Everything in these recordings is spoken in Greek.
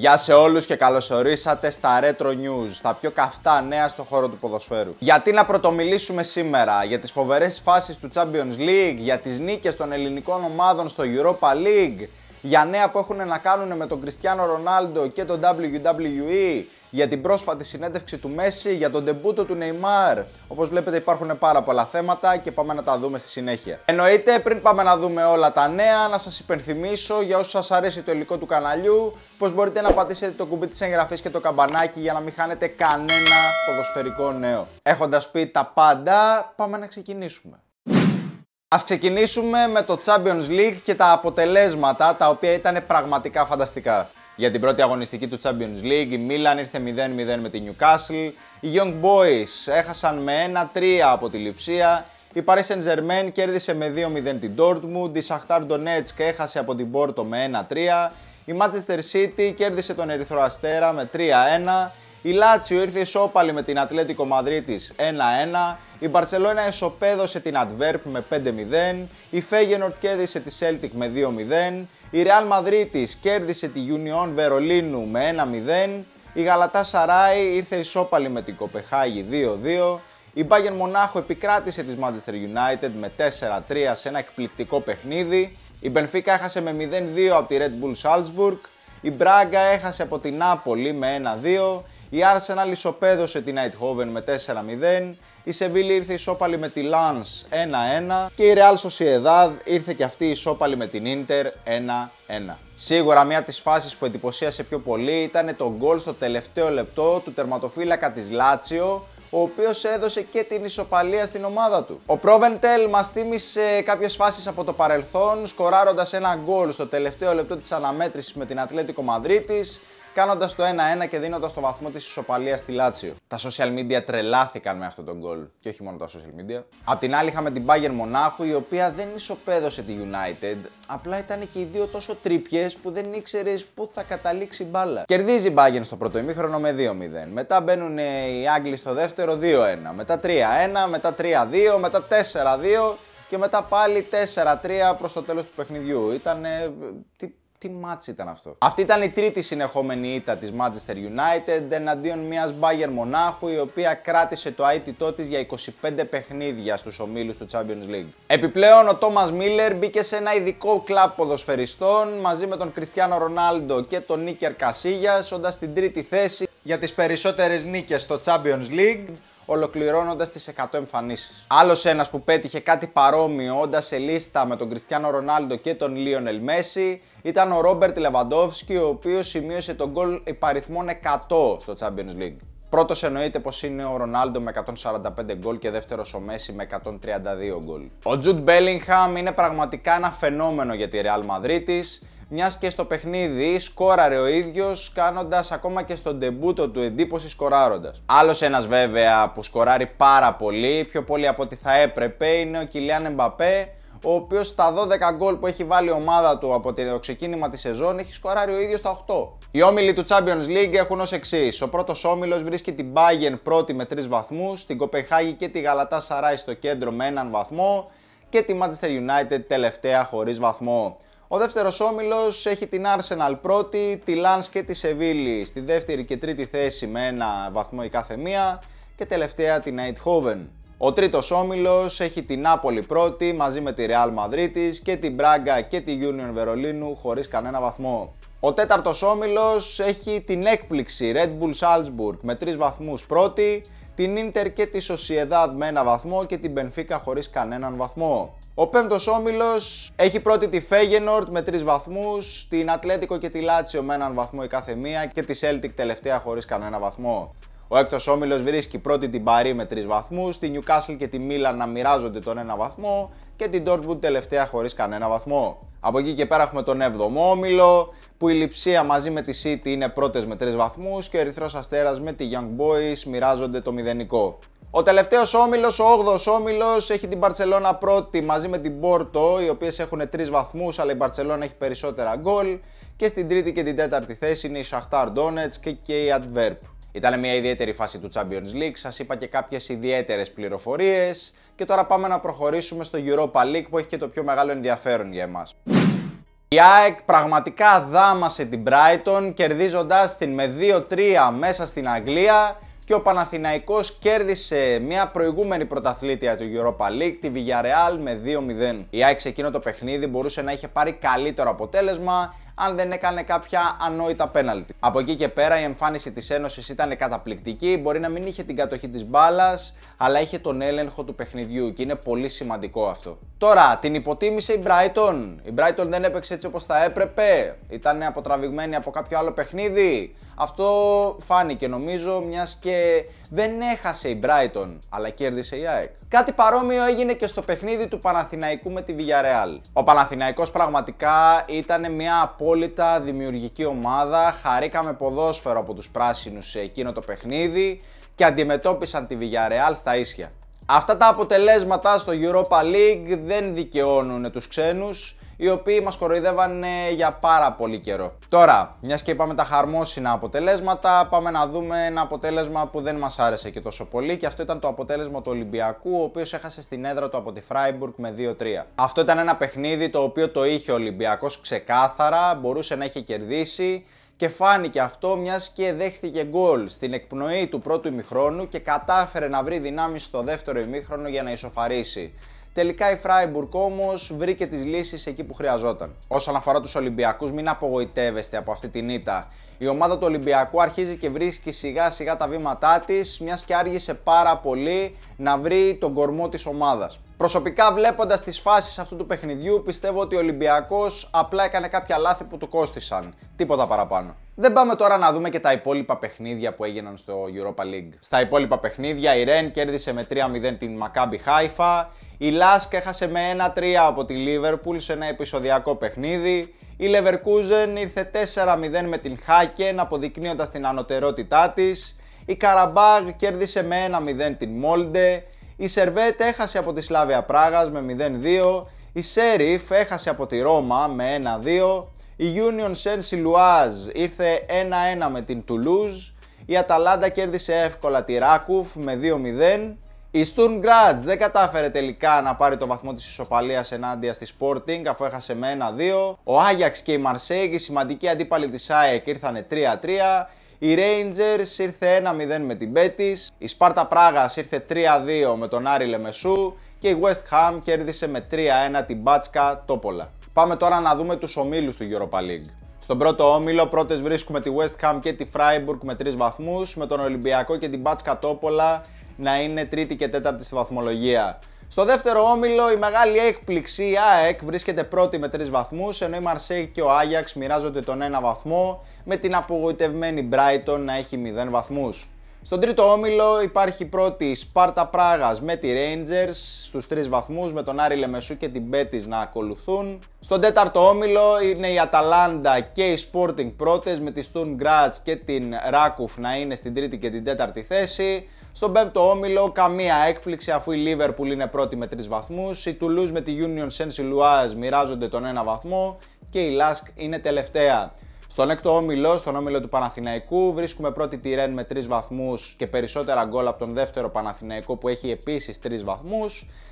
Γεια σε όλους και καλώς ορίσατε στα Retro News, τα πιο καυτά νέα στο χώρο του ποδοσφαίρου. Γιατί να πρωτομιλήσουμε σήμερα, για τις φοβερές φάσεις του Champions League, για τις νίκες των ελληνικών ομάδων στο Europa League, για νέα που έχουν να κάνουν με τον Cristiano Ronaldo και τον WWE, για την πρόσφατη συνέντευξη του Μέση, για τον τεμπούτο του Νεϊμάρ. Όπως βλέπετε, υπάρχουν πάρα πολλά θέματα και πάμε να τα δούμε στη συνέχεια. Εννοείται, πριν πάμε να δούμε όλα τα νέα, να σας υπενθυμίσω για όσους σας αρέσει το υλικό του καναλιού, πως μπορείτε να πατήσετε το κουμπί της εγγραφής και το καμπανάκι για να μην χάνετε κανένα ποδοσφαιρικό νέο. Έχοντας πει τα πάντα, πάμε να ξεκινήσουμε. Ας ξεκινήσουμε με το Champions League και τα αποτελέσματα τα οποία ήταν πραγματικά φανταστικά για την πρώτη αγωνιστική του Champions League. Η Μίλαν ήρθε 0-0 με τη Newcastle. Οι Young Boys έχασαν με 1-3 από τη Λιψία. Η Paris Saint-Germain κέρδισε με 2-0 την Dortmund. Η Shakhtar Donetsk έχασε από την Porto με 1-3. Η Manchester City κέρδισε τον Ερυθρό Αστέρα με 3-1. Η Λάτσιο ήρθε ισόπαλη με την Ατλέτικο Μαδρίτης 1-1. Η Μπαρσελόνα ισοπαίδωσε την Αντβέρπ με 5-0. Η Φέγενορτ κέρδισε τη Σέλτικ με 2-0. Η Ρεάλ Μαδρίτης κέρδισε τη Union Βερολίνου με 1-0. Η Γαλατά Σαράι ήρθε ισόπαλη με την Κοπεχάγη 2-2. Η Bayern Μονάχου επικράτησε της Manchester United με 4-3 σε ένα εκπληκτικό παιχνίδι. Η Benfica έχασε με 0-2 από τη Red Bull Salzburg. Η Braga έχασε από την Napoli με 1-2. Η Arsenal ισοπαίδωσε την Eindhoven με 4-0. Η Σεβίλη ήρθε ισόπαλη με τη Λάνς 1-1 και η Real Sociedad ήρθε και αυτή ισόπαλη με την Inter 1 1-1. Σίγουρα μία από τις φάσεις που εντυπωσίασε πιο πολύ ήταν το γκολ στο τελευταίο λεπτό του τερματοφύλακα της Λάτσιο ο οποίος έδωσε και την ισοπαλία στην ομάδα του. Ο Πρόβεντελ μας θύμισε κάποιες φάσεις από το παρελθόν, σκοράροντας ένα γκολ στο τελευταίο λεπτό της αναμέτρησης με την Ατλέτικο Μαδρίτης, κάνοντας το 1-1 και δίνοντας το βαθμό της ισοπαλίας στη Λάτσιο. Τα social media τρελάθηκαν με αυτό τον γκολ. Και όχι μόνο τα social media. Απ' την άλλη, είχαμε την Bayern Μονάχου, η οποία δεν ισοπαίδωσε τη United. Απλά ήταν και οι δύο τόσο τρύπιε που δεν ήξερες πού θα καταλήξει η μπάλα. Κερδίζει η Bayern στο πρώτο ημίχρονο με 2-0. Μετά μπαίνουν οι Άγγλοι στο δεύτερο 2-1. Μετά 3-1, μετά 3-2, μετά 4-2 και μετά πάλι 4-3 προς το τέλος του παιχνιδιού. Ήταν ε, τι μάτς ήταν αυτό. Αυτή ήταν η τρίτη συνεχόμενη ήττα της Manchester United εναντίον μιας Bayern Μονάχου η οποία κράτησε το αίτητό της για 25 παιχνίδια στους ομίλους του Champions League. Επιπλέον ο Thomas Miller μπήκε σε ένα ειδικό κλαπ ποδοσφαιριστών μαζί με τον Cristiano Ronaldo και τον Νίκερ Κασίγιας όντας την τρίτη θέση για τις περισσότερες νίκες στο Champions League ολοκληρώνοντας τις 100 εμφανίσεις. Άλλος ένας που πέτυχε κάτι παρόμοιο, όντας σε λίστα με τον Κριστιανό Ρονάλντο και τον Λίονελ Μέση, ήταν ο Ρόμπερτ Λεβαντόφσκι, ο οποίος σημείωσε τον γκολ υπαριθμών 100 στο Champions League. Πρώτος εννοείται πως είναι ο Ρονάλντο με 145 γκολ και δεύτερος ο Μέση με 132 γκολ. Ο Τζουντ Μπέλιγχαμ είναι πραγματικά ένα φαινόμενο για τη Real Madrid μιας και στο παιχνίδι σκόραρε ο ίδιος, κάνοντας ακόμα και στον τεμπούτο του εντύπωση σκοράροντα. Άλλος ένας βέβαια που σκοράρει πάρα πολύ, πιο πολύ από ό,τι θα έπρεπε, είναι ο Κιλιάν Εμπαπέ, ο οποίος στα 12 γκολ που έχει βάλει η ομάδα του από το ξεκίνημα της σεζόν έχει σκοράρει ο ίδιος τα 8. Οι όμιλοι του Champions League έχουν ως εξής. Ο πρώτος όμιλος βρίσκει την Bayern πρώτη με 3 βαθμού, την Κοπεχάγη και τη Γαλατά Σαράι στο κέντρο με έναν βαθμό και τη Manchester United τελευταία χωρίς βαθμό. Ο δεύτερος όμιλος έχει την Arsenal πρώτη, τη Lance και τη Σεβίλη στη δεύτερη και τρίτη θέση με ένα βαθμό η κάθε μία και τελευταία την Eindhoven. Ο τρίτος όμιλος έχει την Νάπολη πρώτη μαζί με τη Real Madrid και την Μπράγκα και τη Union Βερολίνου χωρίς κανένα βαθμό. Ο τέταρτος όμιλος έχει την έκπληξη Red Bull Salzburg με τρεις βαθμούς πρώτη, την Ίντερ και τη Σοσιεδάδ με ένα βαθμό και την Μπενφίκα χωρίς κανέναν βαθμό. Ο πέμπτος όμιλος έχει πρώτη τη Feyenoord με τρεις βαθμούς, την Ατλέτικο και τη Λάτσιο με έναν βαθμό η κάθε μία και τη Celtic τελευταία χωρίς κανένα βαθμό. Ο έκτος όμιλος βρίσκει πρώτη την Παρή με τρεις βαθμούς, τη Νιουκάσιλ και τη Μίλα να μοιράζονται τον ένα βαθμό και την Dortmund τελευταία χωρίς κανένα βαθμό. Από εκεί και πέρα έχουμε τον 7ο όμιλο, που η Λιψία μαζί με τη City είναι πρώτες με 3 βαθμούς και ο Ερυθρός Αστέρας με τη Young Boys μοιράζονται το μηδενικό. Ο τελευταίος όμιλος, ο 8ο όμιλος, έχει την Παρσελώνα πρώτη μαζί με την Πόρτο, οι οποίες έχουν 3 βαθμούς, αλλά η Παρσελώνα έχει περισσότερα γκολ. Και στην τρίτη και την τέταρτη θέση είναι η Σαχτάρ Ντόνετ και, και η Adverb. Ήταν μια ιδιαίτερη φάση του Champions League, σας είπα και κάποιες ιδιαίτερες πληροφορίες και τώρα πάμε να προχωρήσουμε στο Europa League που έχει και το πιο μεγάλο ενδιαφέρον για εμάς. Η ΑΕΚ πραγματικά δάμασε την Brighton κερδίζοντάς την με 2-3 μέσα στην Αγγλία και ο Παναθηναϊκός κέρδισε μια προηγούμενη πρωταθλήτρια του Europa League, τη Villarreal με 2-0. Η ΑΕΚ σε εκείνο το παιχνίδι μπορούσε να είχε πάρει καλύτερο αποτέλεσμα, αν δεν έκανε κάποια ανόητα πέναλτι. Από εκεί και πέρα η εμφάνιση της Ένωσης ήταν καταπληκτική. Μπορεί να μην είχε την κατοχή της μπάλας, αλλά είχε τον έλεγχο του παιχνιδιού και είναι πολύ σημαντικό αυτό. Τώρα, την υποτίμησε η Brighton. Η Brighton δεν έπαιξε έτσι όπως θα έπρεπε. Ήταν αποτραβηγμένη από κάποιο άλλο παιχνίδι. Αυτό φάνηκε νομίζω, μιας και δεν έχασε η Brighton, αλλά κέρδισε η ΑΕΚ. Κάτι παρόμοιο έγινε και στο παιχνίδι του Παναθηναϊκού με τη Villarreal. Ο Παναθηναϊκός πραγματικά ήταν μια απόλυτα δημιουργική ομάδα. Χαρήκαμε ποδόσφαιρο από τους πράσινους σε εκείνο το παιχνίδι και αντιμετώπισαν τη Villarreal στα ίσια. Αυτά τα αποτελέσματα στο Europa League δεν δικαιώνουν τους ξένους οι οποίοι μας κοροϊδεύαν ε, για πάρα πολύ καιρό. Τώρα, μιας και είπαμε τα χαρμόσυνα αποτελέσματα, πάμε να δούμε ένα αποτέλεσμα που δεν μας άρεσε και τόσο πολύ και αυτό ήταν το αποτέλεσμα του Ολυμπιακού, ο οποίος έχασε στην έδρα του από τη Φράιμπουργκ με 2-3. Αυτό ήταν ένα παιχνίδι το οποίο το είχε ο Ολυμπιακός ξεκάθαρα, μπορούσε να είχε κερδίσει, και φάνηκε αυτό μιας και δέχθηκε γκολ στην εκπνοή του πρώτου ημιχρόνου και κατάφερε να βρει δυνάμεις στο δεύτερο ημίχρονο για να ισοφαρίσει. Τελικά η Φράιμπουργκ όμως βρήκε τις λύσεις εκεί που χρειαζόταν. Όσον αφορά τους Ολυμπιακούς, μην απογοητεύεστε από αυτή την ήττα. Η ομάδα του Ολυμπιακού αρχίζει και βρίσκει σιγά σιγά τα βήματά της, μιας και άργησε πάρα πολύ να βρει τον κορμό της ομάδας. Προσωπικά, βλέποντας τις φάσεις αυτού του παιχνιδιού, πιστεύω ότι ο Ολυμπιακός απλά έκανε κάποια λάθη που του κόστησαν. Τίποτα παραπάνω. Δεν πάμε τώρα να δούμε και τα υπόλοιπα παιχνίδια που έγιναν στο Europa League. Στα υπόλοιπα παιχνίδια, η Ρεν κέρδισε με 3-0 την Maccabi Haifa. Η Λάσκ έχασε με 1-3 από τη Λίβερπουλ σε ένα επεισοδιακό παιχνίδι. Η λεβερκουζεν ήρθε 4-0 με την Χάκεν αποδεικνύοντας την ανωτερότητά της. Η Καραμπάγ κέρδισε με 1-0 την Μόλντε. Η Σερβέτ έχασε από τη Σλάβια Πράγας με 0-2. Η Σέριφ έχασε από τη Ρώμα με 1-2. Η Union Saint σιλουαζ ήρθε 1-1 με την Τουλούζ. Η Αταλάντα κέρδισε εύκολα τη Ράκουφ με 2-0. Η Στουρν δεν κατάφερε τελικά να πάρει το βαθμό της ισοπαλίας ενάντια στη Sporting αφού έχασε με 1-2. Ο Άγιαξ και η Μαρσέγ, οι σημαντικοί αντίπαλοι της ΑΕΚ, ήρθαν 3-3. Η Rangers ήρθε 1-0 με την Betis, η σπαρτα πραγα Πράγας ήρθε 3-2 με τον Άρη Λεμεσού και η West Ham κέρδισε με 3-1 την Μπάτσκα Τόπολα. Πάμε τώρα να δούμε τους ομίλους του Europa League. Στον πρώτο όμιλο πρώτες βρίσκουμε τη West Ham και τη Freiburg με 3 βαθμούς, με τον Ολυμπιακό και την Μπάτσκα Τόπολα να είναι τρίτη και τέταρτη στη βαθμολογία. Στο δεύτερο όμιλο η μεγάλη έκπληξη η ΑΕΚ βρίσκεται πρώτη με 3 βαθμούς ενώ η Μαρσέη και ο Άγιαξ μοιράζονται τον ένα βαθμό με την απογοητευμένη Brighton να έχει 0 βαθμούς. Στον τρίτο όμιλο υπάρχει πρώτη Σπάρτα Πράγας με τη Rangers στους τρεις βαθμούς με τον Άρη Λεμεσού και την Πέτης να ακολουθούν. Στον τέταρτο όμιλο είναι η Αταλάντα και οι Sporting πρώτες με τη Στουν Γκράτς και την Ράκουφ να είναι στην τρίτη και την τέταρτη θέση. Στον πέμπτο όμιλο καμία έκπληξη αφού η Liverpool είναι πρώτη με τρεις βαθμούς, η Toulouse με τη Union Saint-Silouaz μοιράζονται τον ένα βαθμό και η Lask είναι τελευταία. Στον έκτο όμιλο, στον όμιλο του Παναθηναϊκού, βρίσκουμε πρώτη τη Ρεν με 3 βαθμούς και περισσότερα γκολ από τον δεύτερο Παναθηναϊκό που έχει επίσης 3 βαθμού.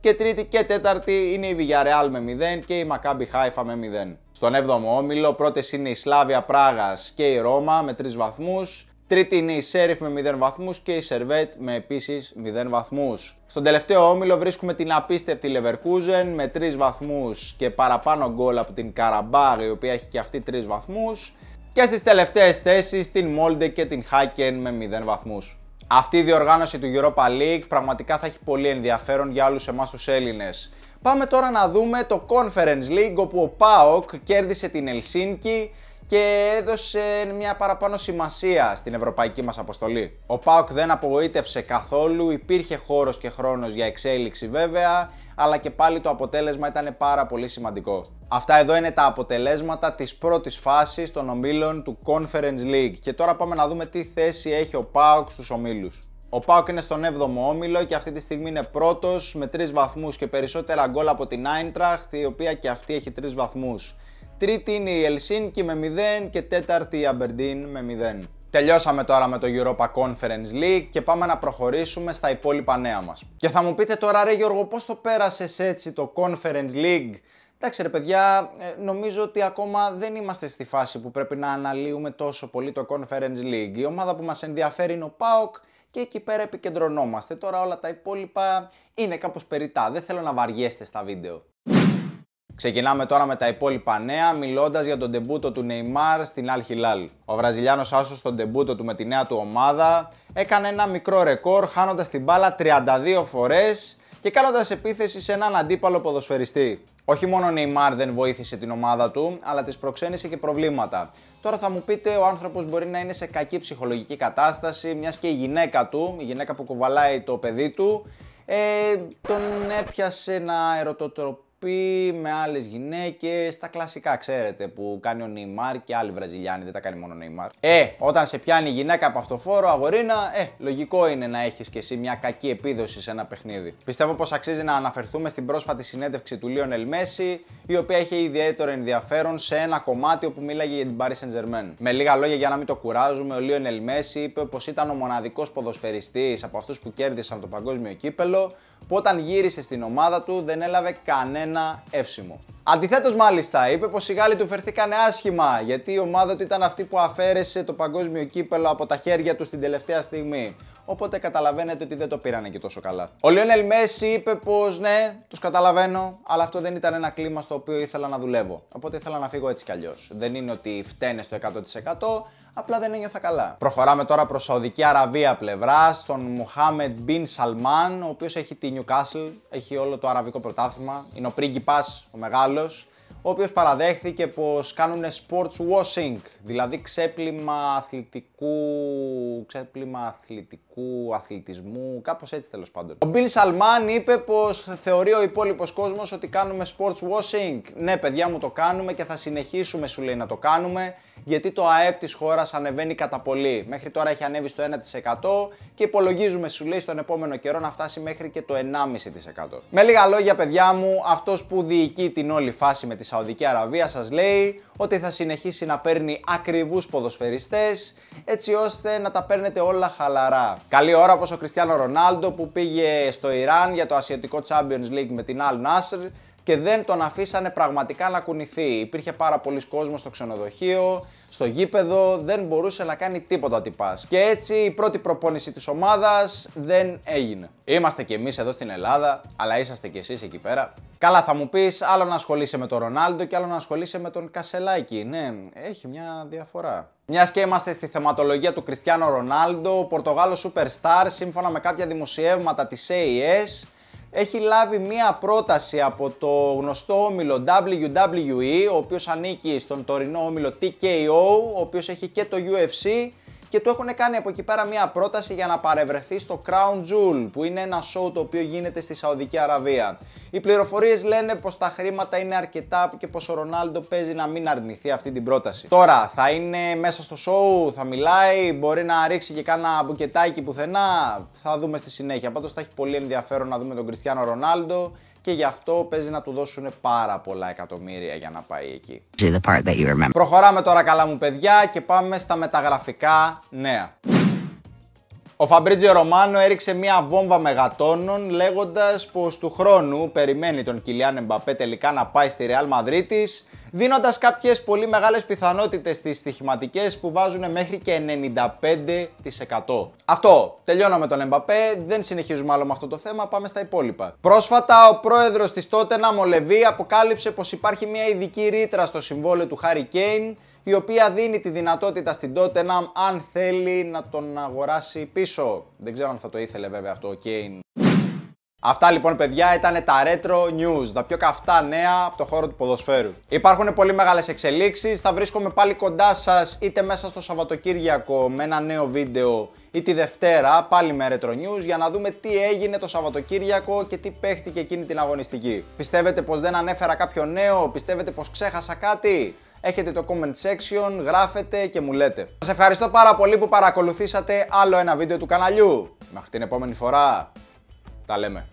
Και τρίτη και τέταρτη είναι η Villarreal με 0 και η Μακάμπι Χάιφα με 0. Στον 7ο όμιλο, πρώτες είναι η Σλάβια Πράγα και η Ρώμα με 3 βαθμούς. Τρίτη είναι η Σέριφ με 0 βαθμούς και η Σερβέτ με επίσης 0 βαθμούς. Στον τελευταίο όμιλο βρίσκουμε την απίστευτη Leverkusen με 3 βαθμούς και παραπάνω γκολ από την Καραμπάγ, η οποία έχει και αυτή 3 βαθμούς και στις τελευταίες θέσεις την Molde και την Haken με 0 βαθμούς. Αυτή η διοργάνωση του Europa League πραγματικά θα έχει πολύ ενδιαφέρον για όλους εμάς τους Έλληνες. Πάμε τώρα να δούμε το Conference League όπου ο ΠΑΟΚ κέρδισε την Ελσίνκη και έδωσε μια παραπάνω σημασία στην ευρωπαϊκή μας αποστολή. Ο ΠΑΟΚ δεν απογοήτευσε καθόλου, υπήρχε χώρος και χρόνος για εξέλιξη βέβαια αλλά και πάλι το αποτέλεσμα ήταν πάρα πολύ σημαντικό. Αυτά εδώ είναι τα αποτελέσματα της πρώτης φάσης των ομίλων του Conference League και τώρα πάμε να δούμε τι θέση έχει ο ΠΑΟΚ στους ομίλους. Ο Πάοκ είναι στον 7ο όμιλο και αυτή τη στιγμή είναι πρώτος με 3 βαθμούς και περισσότερα γκολ από την Άιντραχτ, η οποία και αυτή έχει 3 βαθμούς. Τρίτη είναι η Ελσίνκη με 0 και τέταρτη η Αμπερντίν με 0. Τελειώσαμε τώρα με το Europa Conference League και πάμε να προχωρήσουμε στα υπόλοιπα νέα μας. Και θα μου πείτε τώρα ρε Γιώργο πώς το πέρασες έτσι το Conference League. Εντάξει ρε παιδιά, ε, νομίζω ότι ακόμα δεν είμαστε στη φάση που πρέπει να αναλύουμε τόσο πολύ το Conference League. Η ομάδα που μας ενδιαφέρει είναι ο ΠΑΟΚ και εκεί πέρα επικεντρωνόμαστε. Τώρα όλα τα υπόλοιπα είναι κάπως περιτά, δεν θέλω να βαριέστε στα βίντεο. Ξεκινάμε τώρα με τα υπόλοιπα νέα, μιλώντας για τον τεμπούτο του Νεϊμάρ στην Αλ Χιλάλ. Ο Βραζιλιάνος Άσος στον τεμπούτο του με τη νέα του ομάδα έκανε ένα μικρό ρεκόρ χάνοντας την μπάλα 32 φορές και κάνοντας επίθεση σε έναν αντίπαλο ποδοσφαιριστή. Όχι μόνο ο Νεϊμάρ δεν βοήθησε την ομάδα του, αλλά της προξένησε και προβλήματα. Τώρα θα μου πείτε, ο άνθρωπος μπορεί να είναι σε κακή ψυχολογική κατάσταση, μιας και η γυναίκα του, η γυναίκα που κουβαλάει το παιδί του, ε, τον έπιασε ένα ερωτοτροπεί πει με άλλες γυναίκες, τα κλασικά ξέρετε που κάνει ο Νιμάρ και άλλοι Βραζιλιάνοι, δεν τα κάνει μόνο ο Νιμάρ. Ε, όταν σε πιάνει η γυναίκα από αυτό φόρο, αγορίνα, ε, λογικό είναι να έχεις και εσύ μια κακή επίδοση σε ένα παιχνίδι. Πιστεύω πως αξίζει να αναφερθούμε στην πρόσφατη συνέντευξη του Λίον Ελμέση, η οποία είχε ιδιαίτερο ενδιαφέρον σε ένα κομμάτι όπου μίλαγε για την Paris Saint Germain. Με λίγα λόγια για να μην το κουράζουμε, ο Λίον Ελμέση είπε πως ήταν ο μοναδικός ποδοσφαιριστής από αυτούς που κέρδισαν το παγκόσμιο κύπελο, που όταν γύρισε στην ομάδα του δεν έλαβε κανένα ένα εύσημο. Αντιθέτως, μάλιστα, είπε πως οι Γάλλοι του φερθήκαν άσχημα γιατί η ομάδα του ήταν αυτή που αφαίρεσε το παγκόσμιο κύπελο από τα χέρια του στην τελευταία στιγμή. Οπότε καταλαβαίνετε ότι δεν το πήρανε και τόσο καλά. Ο Λιόνελ Μέση είπε πως ναι, τους καταλαβαίνω, αλλά αυτό δεν ήταν ένα κλίμα στο οποίο ήθελα να δουλεύω. Οπότε ήθελα να φύγω έτσι κι αλλιώς. Δεν είναι ότι φταίνε στο 100%, απλά δεν ένιωθα καλά. Προχωράμε τώρα προς Σαουδική Αραβία πλευρά, στον Μουχάμεντ Μπιν Σαλμάν, ο οποίος έχει τη Νιουκάσλ, έχει όλο το αραβικό πρωτάθλημα. Είναι ο πρίγκιπας, ο μεγάλος ο οποίος παραδέχθηκε πως κάνουν sports washing, δηλαδή ξέπλυμα αθλητικού, ξέπλυμα αθλητικού αθλητισμού, κάπως έτσι τέλος πάντων. Ο Μπιλ Σαλμάν είπε πως θεωρεί ο υπόλοιπος κόσμος ότι κάνουμε sports washing. Ναι παιδιά μου το κάνουμε και θα συνεχίσουμε σου λέει να το κάνουμε, γιατί το ΑΕΠ της χώρας ανεβαίνει κατά πολύ. Μέχρι τώρα έχει ανέβει στο 1% και υπολογίζουμε σου λέει στον επόμενο καιρό να φτάσει μέχρι και το 1,5%. Με λίγα λόγια παιδιά μου, αυτός που διοικεί την όλη φάση με τις Σαουδική Αραβία σας λέει ότι θα συνεχίσει να παίρνει ακριβούς ποδοσφαιριστές έτσι ώστε να τα παίρνετε όλα χαλαρά. Καλή ώρα όπως ο Κριστιανό Ρονάλντο που πήγε στο Ιράν για το Ασιατικό Champions League με την Al Nassr και δεν τον αφήσανε πραγματικά να κουνηθεί. Υπήρχε πάρα πολλοί κόσμος στο ξενοδοχείο, στο γήπεδο, δεν μπορούσε να κάνει τίποτα τυπά. Και έτσι η πρώτη προπόνηση της ομάδας δεν έγινε. Είμαστε κι εμείς εδώ στην Ελλάδα, αλλά είσαστε κι εσείς εκεί πέρα. Καλά, θα μου πεις άλλο να ασχολείσαι με τον Ρονάλντο και άλλο να ασχολείσαι με τον Κασελάκη. Ναι, έχει μια διαφορά. Μιας και είμαστε στη θεματολογία του Κριστιανό Ρονάλντο, ο Πορτογάλος Superstar, σύμφωνα με κάποια δημοσιεύματα της AES, έχει λάβει μία πρόταση από το γνωστό όμιλο WWE, ο οποίος ανήκει στον τωρινό όμιλο TKO, ο οποίος έχει και το UFC και του έχουν κάνει από εκεί πέρα μια πρόταση για να παρευρεθεί στο Crown Jewel που είναι ένα show το οποίο γίνεται στη Σαουδική Αραβία. Οι πληροφορίες λένε πως τα χρήματα είναι αρκετά και πως ο Ρονάλντο παίζει να μην αρνηθεί αυτή την πρόταση. Τώρα θα είναι μέσα στο show, θα μιλάει, μπορεί να ρίξει και κάνα μπουκετάκι πουθενά, θα δούμε στη συνέχεια. Πάντως θα έχει πολύ ενδιαφέρον να δούμε τον Κριστιανό Ρονάλντο και γι' αυτό παίζει να του δώσουν πάρα πολλά εκατομμύρια για να πάει εκεί. Προχωράμε τώρα καλά μου παιδιά και πάμε στα μεταγραφικά νέα. Ο Φαμπρίτζιο Ρωμάνο έριξε μια βόμβα μεγατόνων λέγοντας πως του χρόνου περιμένει τον Κιλιάν Εμπαπέ τελικά να πάει στη Ρεάλ Μαδρίτης δίνοντας κάποιες πολύ μεγάλες πιθανότητες στις στοιχηματικές που βάζουν μέχρι και 95%. Αυτό. Τελειώνω με τον Εμπαπέ. Δεν συνεχίζουμε άλλο με αυτό το θέμα. Πάμε στα υπόλοιπα. Πρόσφατα, ο πρόεδρος της τότε Μολεβί αποκάλυψε πως υπάρχει μια ειδική ρήτρα στο συμβόλαιο του Χάρη Κέιν η οποία δίνει τη δυνατότητα στην Tottenham αν θέλει να τον αγοράσει πίσω. Δεν ξέρω αν θα το ήθελε βέβαια αυτό ο Kane. Αυτά λοιπόν, παιδιά, ήταν τα retro news, τα πιο καυτά νέα από το χώρο του ποδοσφαίρου. Υπάρχουν πολύ μεγάλες εξελίξεις. Θα βρίσκομαι πάλι κοντά σας είτε μέσα στο Σαββατοκύριακο με ένα νέο βίντεο ή τη Δευτέρα πάλι με Retro News για να δούμε τι έγινε το Σαββατοκύριακο και τι παίχτηκε εκείνη την αγωνιστική. Πιστεύετε πως δεν ανέφερα κάποιο νέο, πιστεύετε πως ξέχασα κάτι. Έχετε το comment section, γράφετε και μου λέτε. Σας ευχαριστώ πάρα πολύ που παρακολουθήσατε άλλο ένα βίντεο του καναλιού. Μέχρι την επόμενη φορά. Τα λέμε.